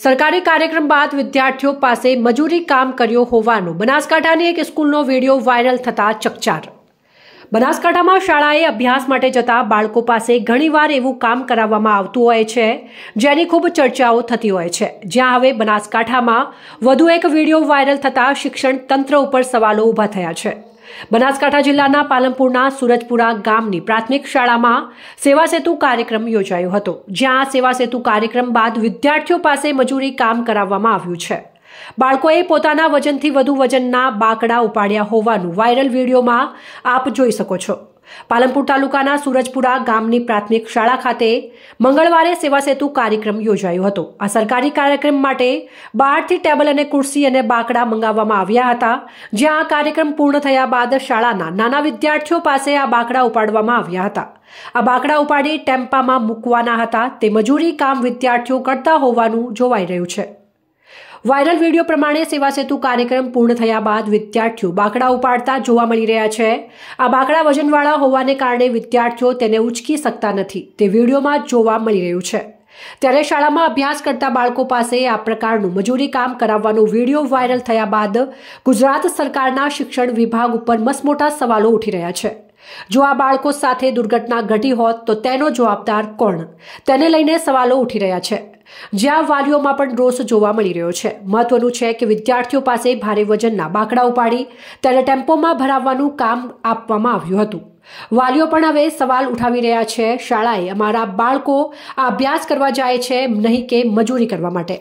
સરકારી કાર્યક્રમ બાદ વિદ્યાર્થીઓ પાસે મજૂરી કામ કર્યો હોવાનો બનાસકાંઠાની એક સ્કૂલનો વિડીયો વાયરલ થતા ચકચાર બનાસકાંઠામાં શાળાએ અભ્યાસ માટે જતા બાળકો પાસે ઘણીવાર એવું કામ કરાવવામાં આવતું હોય છે જેની ખૂબ ચર્ચાઓ થતી હોય છે જ્યાં હવે બનાસકાંઠામાં વધુ એક વિડીયો વાયરલ થતા શિક્ષણ તંત્ર ઉપર સવાલો ઊભા થયા છે બનાસકાંઠા જિલ્લાના પાલનપુરના સુરજપુરા ગામની પ્રાથમિક શાળામાં સેવા સેતુ કાર્યક્રમ યોજાયો હતો જ્યાં સેવા સેતુ કાર્યક્રમ બાદ વિદ્યાર્થીઓ પાસે મજૂરી કામ કરાવવામાં આવ્યું છે બાળકોએ પોતાના વજનથી વધુ વજનના બાકડા ઉપાડ્યા હોવાનું વાયરલ વિડીયોમાં આપ જોઈ શકો છો પાલનપુર તાલુકાના સુરજપુરા ગામની પ્રાથમિક શાળા ખાતે મંગળવારે સેવા સેતુ કાર્યક્રમ યોજાયો હતો આ સરકારી કાર્યક્રમ માટે બહારથી ટેબલ અને ખુરશી અને બાકડા મંગાવવામાં આવ્યા હતા જ્યાં આ કાર્યક્રમ પૂર્ણ થયા બાદ શાળાના નાના વિદ્યાર્થીઓ પાસે આ બાકડા ઉપાડવામાં આવ્યા હતા આ બાકડા ઉપાડી ટેમ્પામાં મૂકવાના હતા તે મજૂરી કામ વિદ્યાર્થીઓ કરતા હોવાનું જોવાઈ રહ્યું છે વાયરલ વિડીયો પ્રમાણે સેવા સેતુ કાર્યક્રમ પૂર્ણ થયા બાદ વિદ્યાર્થીઓ બાકડા ઉપાડતા જોવા મળી રહ્યા છે આ બાકડા વજનવાળા હોવાને કારણે વિદ્યાર્થીઓ તેને ઉચકી શકતા નથી તે વિડીયોમાં જોવા મળી રહ્યું છે ત્યારે શાળામાં અભ્યાસ કરતા બાળકો પાસે આ પ્રકારનું મજૂરી કામ કરાવવાનો વિડીયો વાયરલ થયા બાદ ગુજરાત સરકારના શિક્ષણ વિભાગ ઉપર મસમોટા સવાલો ઉઠી રહ્યા છે જો આ બાળકો સાથે દુર્ઘટના ઘટી હોત તો તેનો જવાબદાર કોણ તેને લઈને સવાલો ઉઠી રહ્યા છે જ્યાં વાલીઓમાં પણ રોષ જોવા મળી રહ્યો છે મહત્વનું છે કે વિદ્યાર્થીઓ પાસે ભારે વજનના બાકડા ઉપાડી તેને ટેમ્પોમાં ભરાવવાનું કામ આપવામાં આવ્યું હતું વાલીઓ પણ હવે સવાલ ઉઠાવી રહ્યા છે શાળાએ અમારા બાળકો આ અભ્યાસ કરવા જાય છે નહીં કે મજૂરી કરવા માટે